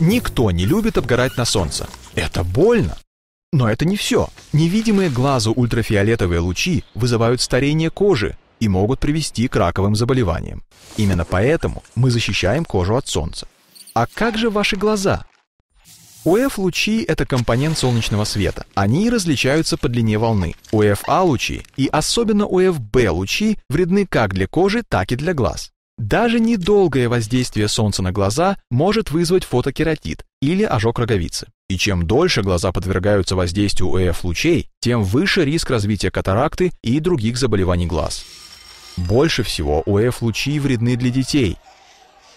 Никто не любит обгорать на солнце. Это больно. Но это не все. Невидимые глазу ультрафиолетовые лучи вызывают старение кожи и могут привести к раковым заболеваниям. Именно поэтому мы защищаем кожу от солнца. А как же ваши глаза? УФ-лучи – это компонент солнечного света. Они различаются по длине волны. УФА-лучи и особенно УФБ-лучи вредны как для кожи, так и для глаз. Даже недолгое воздействие солнца на глаза может вызвать фотокератит или ожог роговицы. И чем дольше глаза подвергаются воздействию УФ-лучей, тем выше риск развития катаракты и других заболеваний глаз. Больше всего УФ-лучи вредны для детей.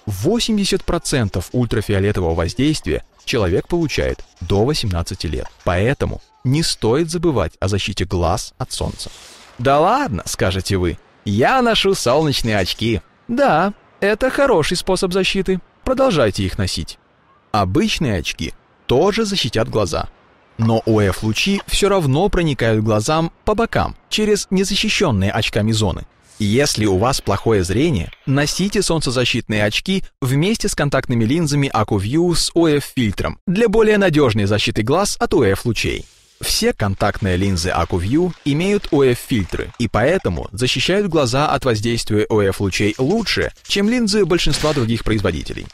80% ультрафиолетового воздействия человек получает до 18 лет. Поэтому не стоит забывать о защите глаз от солнца. «Да ладно», — скажете вы, — «я ношу солнечные очки». Да, это хороший способ защиты. Продолжайте их носить. Обычные очки тоже защитят глаза. Но УФ-лучи все равно проникают глазам по бокам, через незащищенные очками зоны. Если у вас плохое зрение, носите солнцезащитные очки вместе с контактными линзами AcuView с ОФ-фильтром для более надежной защиты глаз от УФ-лучей. Все контактные линзы AcuView имеют OF-фильтры и поэтому защищают глаза от воздействия OF-лучей лучше, чем линзы большинства других производителей.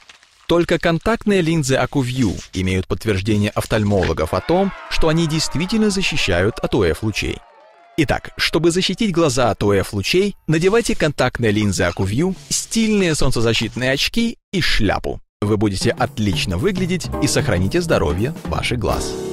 Только контактные линзы AcuView имеют подтверждение офтальмологов о том, что они действительно защищают от ОФ-лучей. Итак, чтобы защитить глаза от ОФ-лучей, надевайте контактные линзы AcuView, стильные солнцезащитные очки и шляпу. Вы будете отлично выглядеть и сохраните здоровье ваших глаз.